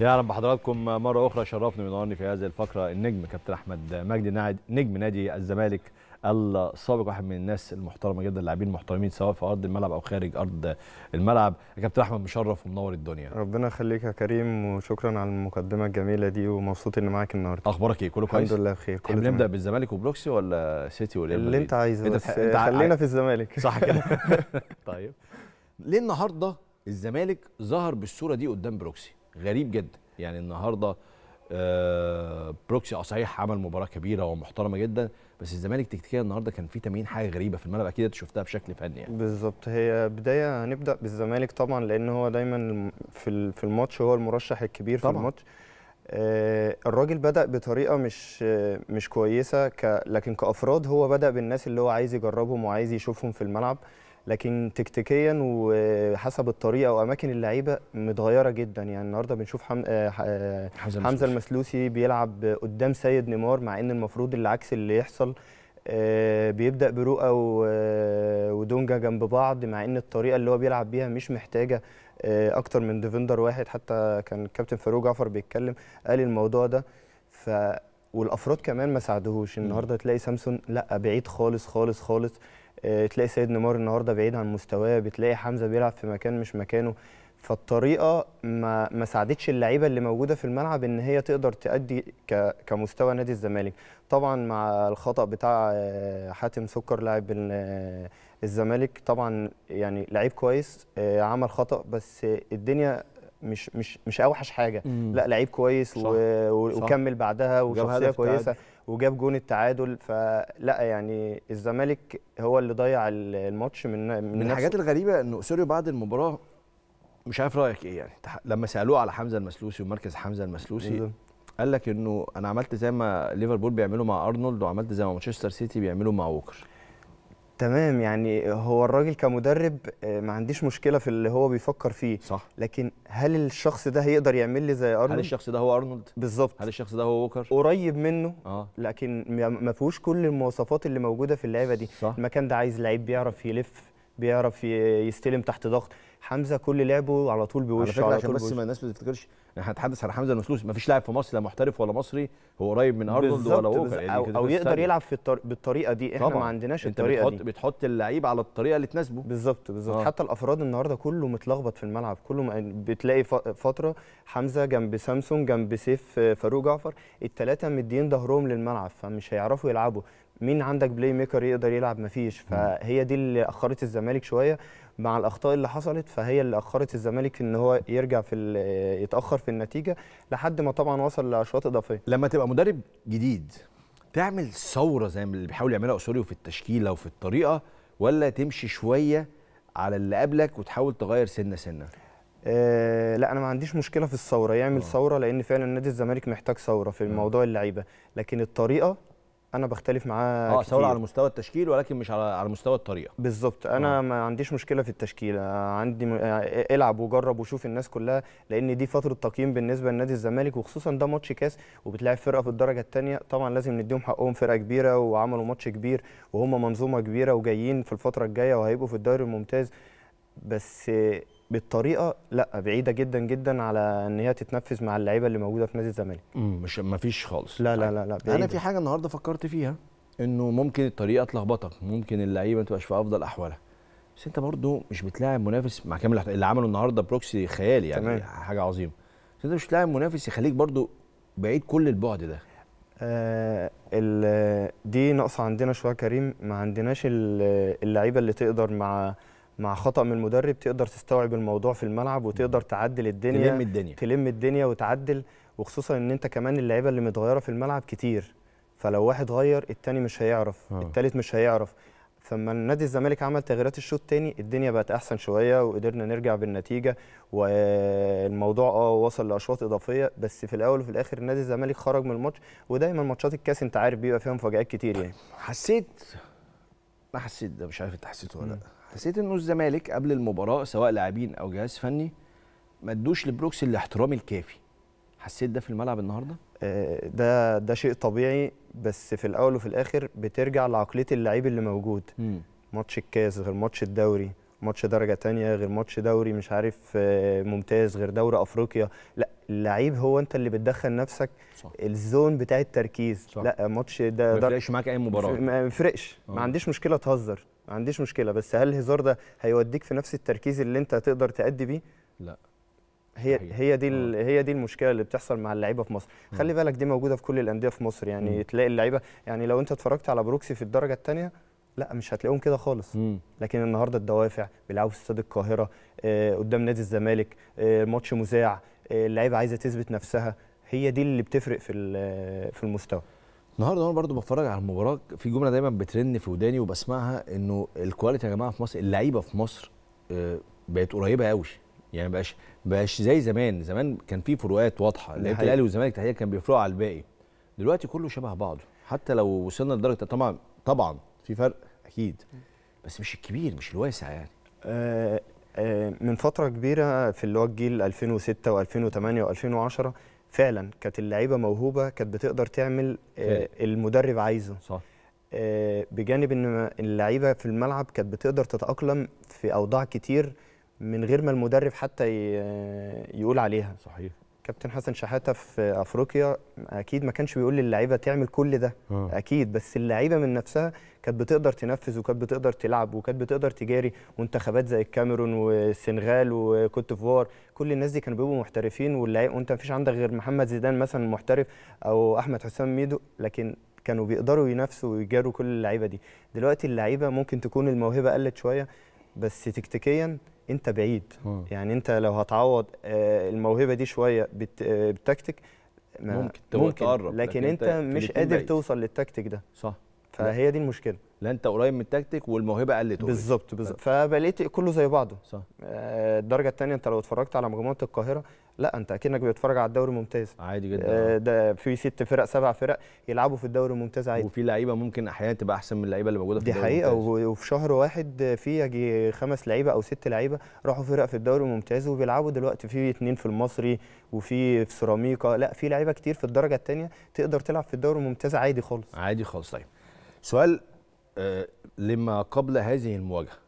يا رب بحضراتكم مرة أخرى شرفني وينورني في هذه الفقرة النجم كابتن أحمد مجدي ناعد نجم نادي الزمالك السابق واحد من الناس المحترمة جدا اللاعبين المحترمين سواء في أرض الملعب أو خارج أرض الملعب كابتن أحمد مشرف ومنور الدنيا ربنا يخليك يا كريم وشكرا على المقدمة الجميلة دي ومبسوط إني معاك النهاردة أخبارك إيه كله كويس؟ الحمد لله بخير كله نبدأ بالزمالك وبروكسي ولا سيتي ولا اللي أنت عايزه بس انت خلينا في الزمالك صح كده طيب ليه النهارده الزمالك ظهر بالصورة دي قدام بروكسي؟ غريب جدا يعني النهارده آه، بروكسي اه صحيح عمل مباراه كبيره ومحترمه جدا بس الزمالك تكتيكيا النهارده كان في تمرين حاجه غريبه في الملعب اكيد انت شفتها بشكل فني يعني بالظبط هي بدايه هنبدا بالزمالك طبعا لان هو دايما في في الماتش هو المرشح الكبير طبعا. في الماتش آه الراجل بدا بطريقه مش مش كويسه ك لكن كافراد هو بدا بالناس اللي هو عايز يجربهم وعايز يشوفهم في الملعب لكن تكتيكيا وحسب الطريقه واماكن اللعيبه متغيره جدا يعني النهارده بنشوف حم... آه، آه، حمزه, حمزة المسلوسي بيلعب قدام سيد نيمار مع ان المفروض العكس اللي يحصل آه، بيبدا برؤى ودونجا جنب بعض مع ان الطريقه اللي هو بيلعب بيها مش محتاجه اكتر من ديفندر واحد حتى كان كابتن فاروق جعفر بيتكلم قال الموضوع ده ف والافراد كمان ما ساعدوهوش النهارده تلاقي سامسون لا بعيد خالص خالص خالص آه، تلاقي سيد نيمار النهارده بعيد عن مستواه بتلاقي حمزه بيلعب في مكان مش مكانه فالطريقه ما ما ساعدتش اللعيبه اللي موجوده في الملعب ان هي تقدر تأدي كمستوى نادي الزمالك طبعا مع الخطا بتاع آه، حاتم سكر لاعب آه، الزمالك طبعا يعني لعيب كويس عمل خطا بس الدنيا مش مش مش اوحش حاجه مم. لا لعيب كويس صح. و... صح. وكمل بعدها وشخصيه كويسه وجاب جون التعادل فلا يعني الزمالك هو اللي ضيع الماتش من من, من الحاجات الغريبه انه سوريو بعد المباراه مش عارف رايك ايه يعني لما سالوه على حمزه المسلوسي ومركز حمزه المسلوسي مم. قال لك انه انا عملت زي ما ليفربول بيعملوا مع ارنولد وعملت زي ما مانشستر سيتي بيعملوا مع ووكر تمام يعني هو الراجل كمدرب آه، ما عنديش مشكله في اللي هو بيفكر فيه صح لكن هل الشخص ده هيقدر يعمل لي زي ارنولد هل الشخص ده هو ارنولد بالظبط هل الشخص ده هو ووكر قريب منه آه. لكن ما فيهوش كل المواصفات اللي موجوده في اللعيبه دي صح. المكان ده عايز لعيب بيعرف يلف بيعرف يستلم تحت ضغط حمزه كل لعبه على طول بوشه على فكره على عشان بس ما الناس ما تفتكرش احنا هنتحدث على حمزه المسلوس ما فيش لاعب في مصر لا محترف ولا مصري هو قريب من ارنولد ولا هو يعني او, أو يقدر يلعب في الطر... بالطريقه دي احنا طبعًا. ما عندناش انت الطريقه بتحط دي بتحط اللعيب على الطريقه اللي تناسبه بالظبط بالظبط آه. حتى الافراد النهارده كله متلخبط في الملعب كله م... بتلاقي فتره حمزه جنب سامسون جنب سيف آه، فاروق جعفر الثلاثه مدين ظهرهم للملعب فمش هيعرفوا يلعبوا مين عندك بلاي ميكر يقدر يلعب مفيش فهي دي اللي اخرت الزمالك شويه مع الاخطاء اللي حصلت فهي اللي اخرت الزمالك ان هو يرجع في يتاخر في النتيجه لحد ما طبعا وصل لاشواط اضافيه لما تبقى مدرب جديد تعمل ثوره زي اللي بيحاول يعملها اسوريو في التشكيله وفي الطريقه ولا تمشي شويه على اللي قبلك وتحاول تغير سنه سنه آه لا انا ما عنديش مشكله في الثوره يعمل آه. ثوره لان فعلا نادي الزمالك محتاج ثوره في موضوع اللعيبه لكن الطريقه انا بختلف معاه اه سواء على مستوى التشكيل ولكن مش على على مستوى الطريقه بالظبط انا آه. ما عنديش مشكله في التشكيل آه، عندي م... آه، العب وجرب وشوف الناس كلها لان دي فتره تقييم بالنسبه لنادي الزمالك وخصوصا ده ماتش كاس وبتلاعب فرقه في الدرجه الثانيه طبعا لازم نديهم حقهم فرقه كبيره وعملوا ماتش كبير وهم منظومه كبيره وجايين في الفتره الجايه وهيبقوا في الدوري الممتاز بس بالطريقه لا بعيده جدا جدا على ان هي تتنفذ مع اللعيبه اللي موجوده في نادي الزمالك مش ما فيش خالص لا لا لا لا بعيدة. انا في حاجه النهارده فكرت فيها انه ممكن الطريقه تلخبطك ممكن اللعيبه ما تبقاش في افضل احوالها بس انت برضو مش بتلاعب منافس مع كامل اللي عمله النهارده بروكسي خيالي يعني تمام. حاجه عظيمه بس انت مش بتلاعب منافس يخليك برضو بعيد كل البعد ده آه دي ناقصه عندنا شويه كريم ما عندناش اللعيبه اللي تقدر مع مع خطا من المدرب تقدر تستوعب الموضوع في الملعب وتقدر تعدل الدنيا تلم الدنيا تلم الدنيا وتعدل وخصوصا ان انت كمان اللعيبه اللي متغيره في الملعب كتير فلو واحد غير التاني مش هيعرف آه. التالت مش هيعرف فلما نادي الزمالك عمل تغييرات الشوط الثاني الدنيا بقت احسن شويه وقدرنا نرجع بالنتيجه والموضوع اه وصل لاشواط اضافيه بس في الاول وفي الاخر نادي الزمالك خرج من الماتش ودايما ماتشات الكاس انت عارف بيبقى فيها مفاجات كتير يعني حسيت ما حسيت ده مش عارف انت حسيته ولا لا حسيت انه الزمالك قبل المباراه سواء لاعبين او جهاز فني ما ادوش لبروكس الاحترام الكافي حسيت ده في الملعب النهارده آه، ده ده شيء طبيعي بس في الاول وفي الاخر بترجع لعقليه اللعيب اللي موجود ماتش الكاس غير ماتش الدوري ماتش درجه تانية غير ماتش دوري مش عارف آه، ممتاز غير دوري افريقيا لا اللعيب هو انت اللي بتدخل نفسك صح. الزون بتاع التركيز صح. لا ماتش ده ما يفرقش معاك اي مباراه ما يفرقش آه. ما عنديش مشكله تهزر ما عنديش مشكله بس هل الهزار ده هيوديك في نفس التركيز اللي انت هتقدر تأدي بيه لا هي هي دي اه. هي دي المشكله اللي بتحصل مع اللعيبه في مصر م. خلي بالك دي موجوده في كل الانديه في مصر يعني م. تلاقي اللعيبه يعني لو انت اتفرجت على بروكسي في الدرجه الثانيه لا مش هتلاقيهم كده خالص م. لكن النهارده الدوافع بيلعبوا في استاد القاهره آه قدام نادي الزمالك آه ماتش مذاع آه اللعيبه عايزه تثبت نفسها هي دي اللي بتفرق في في المستوى النهارده وانا برضو بتفرج على المباراه في جمله دايما بترن في وداني وبسمعها انه الكواليتي يا جماعه في مصر اللعيبه في مصر آه، بقت قريبه قوي يعني بقاش بقاش زي زمان زمان كان في فروقات واضحه لعيبه الاهلي والزمالك تحديدا كان بيفرقوا على الباقي دلوقتي كله شبه بعضه حتى لو وصلنا لدرجه طبعا طبعا في فرق اكيد بس مش الكبير مش الواسع يعني آه آه من فتره كبيره في اللي هو الجيل 2006 و2008 و2010 فعلا كانت اللعيبه موهوبه كانت بتقدر تعمل آه، فعلا. المدرب عايزه صح آه، بجانب ان اللعيبه في الملعب كانت بتقدر تتاقلم في اوضاع كتير من غير ما المدرب حتى آه، يقول عليها صحيح كابتن حسن شحاته في افريقيا اكيد ما كانش بيقول للعيبه تعمل كل ده م. آه. اكيد بس اللعيبه من نفسها كانت بتقدر تنفذ وكانت بتقدر تلعب وكانت بتقدر تجاري منتخبات زي الكاميرون والسنغال وكوت ديفوار كل الناس دي كانوا بيبقوا محترفين واللعيب وانت ما فيش عندك غير محمد زيدان مثلا محترف او احمد حسام ميدو لكن كانوا بيقدروا ينافسوا ويجاروا كل اللعيبه دي دلوقتي اللعيبه ممكن تكون الموهبه قلت شويه بس تكتيكيا انت بعيد مم. اه. يعني انت لو هتعوض آه، الموهبه دي شويه بالتكتيك آه، ممكن, ممكن تقرب لكن, لكن انت, انت مش قادر بعيد. توصل للتكتيك ده صح فهي دي المشكله لا انت قريب من التكتيك والموهبه قلت بالظبط بالظبط فبقيت كله زي بعضه صح آه، الدرجه الثانيه انت لو اتفرجت على مجموعه القاهره لا انت اكنك بتتفرج على الدوري الممتاز عادي جدا آه، ده في ست فرق سبع فرق يلعبوا في الدوري الممتاز عادي وفي لعيبه ممكن احيانا تبقى احسن من اللعيبه اللي موجوده في دي الدوري حقيقه الممتاز. وفي شهر واحد في يجي خمس لعيبه او ست لعيبه راحوا فرق في الدوري الممتاز وبيلعبوا دلوقتي في اثنين في المصري وفي في سيراميكا لا في لعيبه كتير في الدرجه الثانيه تقدر تلعب في الدوري الممتاز عادي خالص عادي خالص طيب سؤال آه، لما قبل هذه المواجهه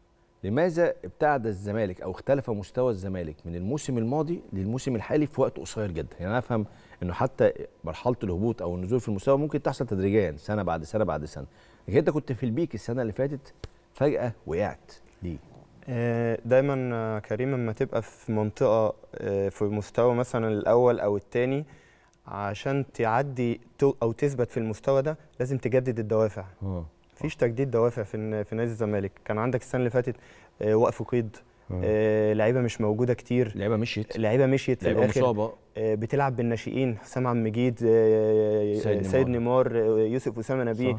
لماذا ابتعد الزمالك او اختلف مستوى الزمالك من الموسم الماضي للموسم الحالي في وقت قصير جدا يعني انا افهم انه حتى مرحله الهبوط او النزول في المستوى ممكن تحصل تدريجيا سنه بعد سنه بعد سنه لكن انت كنت في البيك السنه اللي فاتت فجاه وقعت ليه آه، دايما كريم لما تبقى في منطقه آه، في مستوى مثلا الاول او الثاني عشان تعدي او تثبت في المستوى ده لازم تجدد الدوافع اه مفيش تجديد دوافع في في نادي الزمالك كان عندك السنه اللي فاتت آه، وقف قيد آه. آه، لعيبه مش موجوده كتير لعيبه مشيت لعيبه مشيت في الاخر مصابه بتلعب بالناشئين حسام عم مجيد سيد, سيد نيمار يوسف اسامه نبيه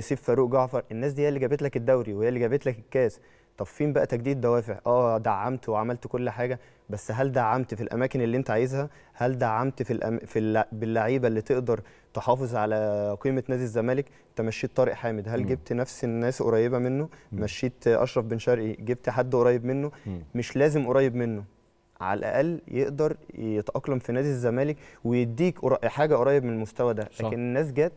سيف فاروق جعفر الناس دي هي اللي جابت لك الدوري وهي اللي جابت لك الكاس طب فين بقى تجديد دوافع اه دعمت وعملت كل حاجه بس هل دعمت في الاماكن اللي انت عايزها هل دعمت في الأم... في الل... باللعيبه اللي تقدر تحافظ على قيمه نادي الزمالك انت مشيت طارق حامد هل م. جبت نفس الناس قريبه منه م. مشيت اشرف بن شرقي جبت حد قريب منه م. مش لازم قريب منه على الاقل يقدر يتاقلم في نادي الزمالك ويديك حاجه قريب من المستوى ده صح. لكن الناس جت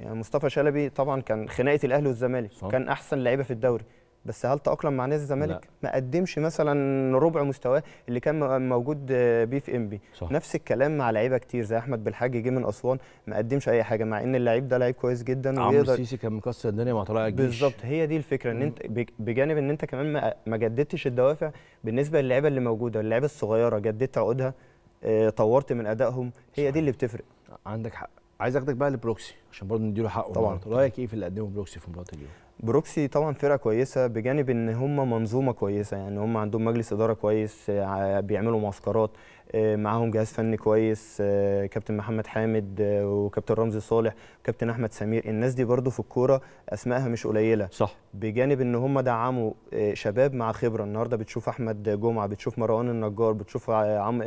يعني مصطفى شلبي طبعا كان خناقه الاهلي والزمالك كان احسن لعيبه في الدوري بس هل تاقلم مع نادي الزمالك؟ ما قدمش مثلا ربع مستواه اللي كان موجود آه، بيه في انبي نفس الكلام مع لعيبه كتير زي احمد بالحاج جه من اسوان ما قدمش اي حاجه مع ان اللعيب ده لعيب كويس جدا ويقدر السيسي كان مكسر الدنيا مع طلائع الجيش بالظبط هي دي الفكره ان انت بجانب ان انت كمان ما جددتش الدوافع بالنسبه للعيبه اللي موجوده اللعيبه الصغيره جددت عقودها آه، طورت من ادائهم هي دي اللي بتفرق عندك حق عايز اخدك بقى لبروكسي عشان برضه نديله حقه طبعا رايك ايه في اللي قدمه بروكسي في مباراه اليوم بروكسي طبعا فرقه كويسه بجانب ان هم منظومه كويسه يعني هم عندهم مجلس اداره كويس بيعملوا معسكرات آه، معاهم جهاز فني كويس آه، كابتن محمد حامد آه، وكابتن رمزي صالح وكابتن احمد سمير الناس دي برضو في الكوره اسمائها مش قليله صح بجانب ان هم دعموا شباب مع خبره النهارده بتشوف احمد جمعه بتشوف مروان النجار بتشوف عم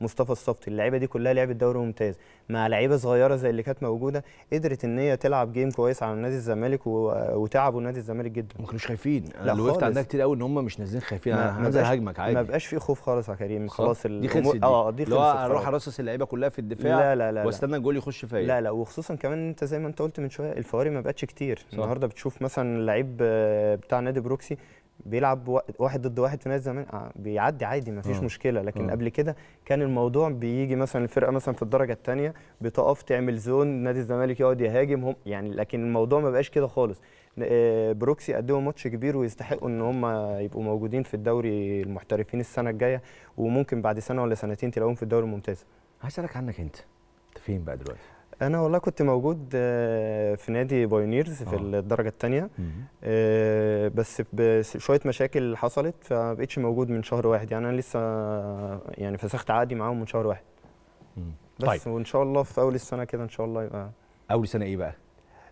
مصطفى الصفتي اللعيبه دي كلها لعبت دوري ممتاز مع لعيبه صغيره زي اللي كانت موجوده قدرت ان هي تلعب جيم كويس على نادي الزمالك وتعب تعبوا نادي الزمالك جدا ما كانوش خايفين لا اللي وقفت عندها كتير قوي ان هم مش نازلين خايفين انا هنزل هاجمك عادي ما بقاش في خوف خالص يا كريم خلاص دي خلصت اه دي خلصت لا اروح ارصص اللعيبه كلها في الدفاع لا لا لا واستنى الجول يخش فيا لا لا وخصوصا كمان انت زي ما انت قلت من شويه الفواري ما بقتش كتير النهارده بتشوف مثلا لعيب آه، بتاع نادي بروكسي بيلعب واحد ضد واحد في نادي الزمالك آه، بيعدي عادي ما فيش آه. مشكله لكن أوه. قبل كده كان الموضوع بيجي مثلا الفرقه مثلا في الدرجه الثانيه بتقف تعمل زون نادي الزمالك يقعد يهاجم هم يعني لكن الموضوع ما بقاش كده خالص آه، بروكسي قدموا ماتش كبير ويستحقوا ان هم يبقوا موجودين في الدوري المحترفين السنه الجايه وممكن بعد سنه ولا سنتين تلاقوهم في الدوري الممتاز هسالك عنك انت انت فين بقى دلوقتي انا والله كنت موجود آه، في نادي بايونيرز في آه. الدرجه الثانيه آه، بس بشويه مشاكل حصلت فما بقتش موجود من شهر واحد يعني انا لسه يعني فسخت عقدي معاهم من شهر واحد بس طيب. وان شاء الله في اول السنه كده ان شاء الله يبقى اول سنه ايه بقى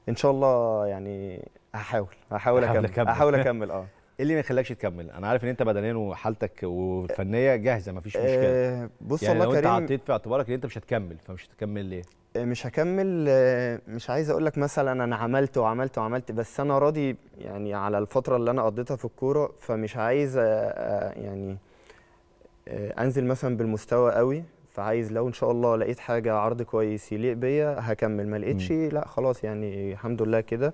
ان شاء الله يعني هحاول هحاول اكمل هحاول اكمل اه ايه اللي ما يخليكش تكمل؟ انا عارف ان انت بدنيا وحالتك وفنيه جاهزه مفيش مشكله. آه، بص يعني والله كريم انت عطيت في اعتبارك ان انت مش هتكمل فمش هتكمل ليه؟ مش هكمل مش عايز اقول لك مثلا انا عملت وعملت وعملت بس انا راضي يعني على الفتره اللي انا قضيتها في الكوره فمش عايز آه، آه، يعني آه، انزل مثلا بالمستوى قوي فعايز لو ان شاء الله لقيت حاجه عرض كويس يليق بيا هكمل ما لقيتش لا خلاص يعني الحمد لله كده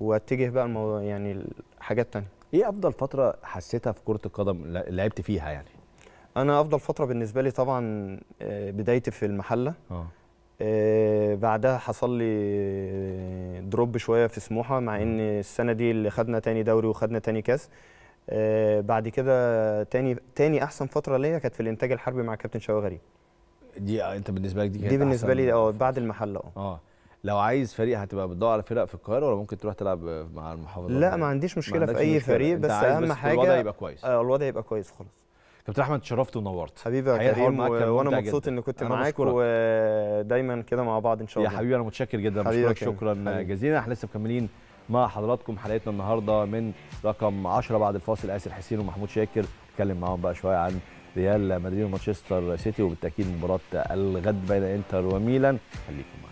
واتجه بقى الموضوع يعني حاجات تانية ايه افضل فتره حسيتها في كره القدم لعبت فيها يعني انا افضل فتره بالنسبه لي طبعا بدايتي في المحله اه آه، بعدها حصل لي دروب شويه في سموحه مع ان السنه دي اللي خدنا تاني دوري وخدنا تاني كاس آه، بعد كده تاني تاني احسن فتره ليا كانت في الانتاج الحربي مع كابتن شوقي غريب دي آه، انت بالنسبه لك دي كانت دي بالنسبه لي اه بعد المحله اه اه لو عايز فريق هتبقى بتدور على فرق في القاهره ولا ممكن تروح تلعب مع المحافظه لا ما عنديش مشكله في اي مشكلة. فريق بس اهم بس حاجه الوضع يبقى كويس آه الوضع يبقى كويس خالص كابتن احمد تشرفت ونورت حبيبي يا كريم وانا مبسوط ان كنت معاك ودايما كده مع بعض ان شاء الله يا حبيبي انا متشكر جدا بشكرك شكرا جزيلا احنا لسه مكملين مع حضراتكم حلقتنا النهارده من رقم 10 بعد الفاصل اسر حسين ومحمود شاكر اتكلم معاهم بقى شويه عن ريال مدريد ومانشستر سيتي وبالتاكيد مباراه الغد بين انتر وميلان خليكم